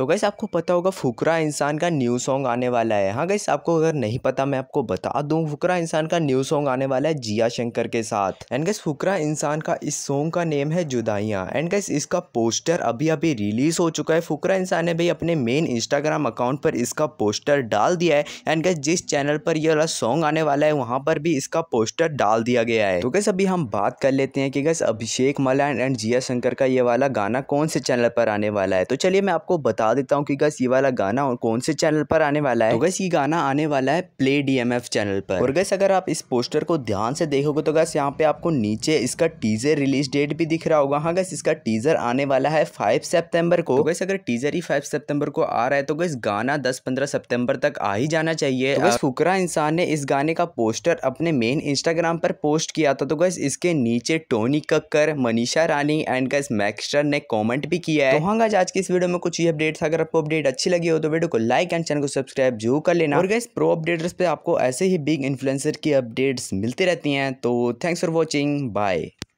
तो गैस आपको पता होगा फुकरा इंसान का न्यू सॉन्ग आने वाला है हाँ गैस आपको अगर नहीं पता मैं आपको बता दूँ फुकरा इंसान का न्यू सॉन्ग आने वाला है जिया शंकर के साथ एंड गैस फुकरा इंसान का इस सॉन्ग का नेम है जुदाइयाँ एंड गैस इसका पोस्टर अभी अभी रिलीज हो चुका है फुकरा इंसान ने भाई अपने मेन इंस्टाग्राम अकाउंट पर इसका पोस्टर डाल दिया है एंड गैस जिस चैनल पर यह वाला सॉन्ग आने वाला है वहाँ पर भी इसका पोस्टर डाल दिया गया है तो गैस अभी हम बात कर लेते हैं कि गैस अभिषेक मलान एंड जिया शंकर का ये वाला गाना कौन से चैनल पर आने वाला है तो चलिए मैं आपको बता बता देता हूँ कि गैस ये वाला गाना और कौन से चैनल पर आने वाला है तो गैस ये गाना आने वाला है प्ले डीएमएफ चैनल पर और गैस अगर आप इस पोस्टर को ध्यान से देखोगे तो गैस यहाँ पे आपको नीचे इसका टीजर रिलीज डेट भी दिख रहा होगा हाँ गैस इसका टीजर आने वाला है फाइव सेप्टेम्बर को गैस तो अगर टीजर ही फाइव सेप्टेम्बर को आ रहा है तो गैस गाना दस पंद्रह सेप्टेम्बर तक आ ही जाना चाहिए तो फुकरा इंसान ने इस गाने का पोस्टर अपने मेन इंस्टाग्राम पर पोस्ट किया था तो गैस इसके नीचे Tony Kakkar Manisha Rani and guys Maxtern ने कॉमेंट भी किया है तो हाँ आज की इस वीडियो में कुछ ही अपडेट गैस अगर आपको अपडेट अच्छी लगी हो तो वीडियो को लाइक एंड चैनल को सब्सक्राइब जरूर कर लेना और गैस प्रो अपडेटर्स पे आपको ऐसे ही बिग इन्फ्लुएंसर की अपडेट्स मिलती रहती हैं तो थैंक्स फॉर वॉचिंग बाय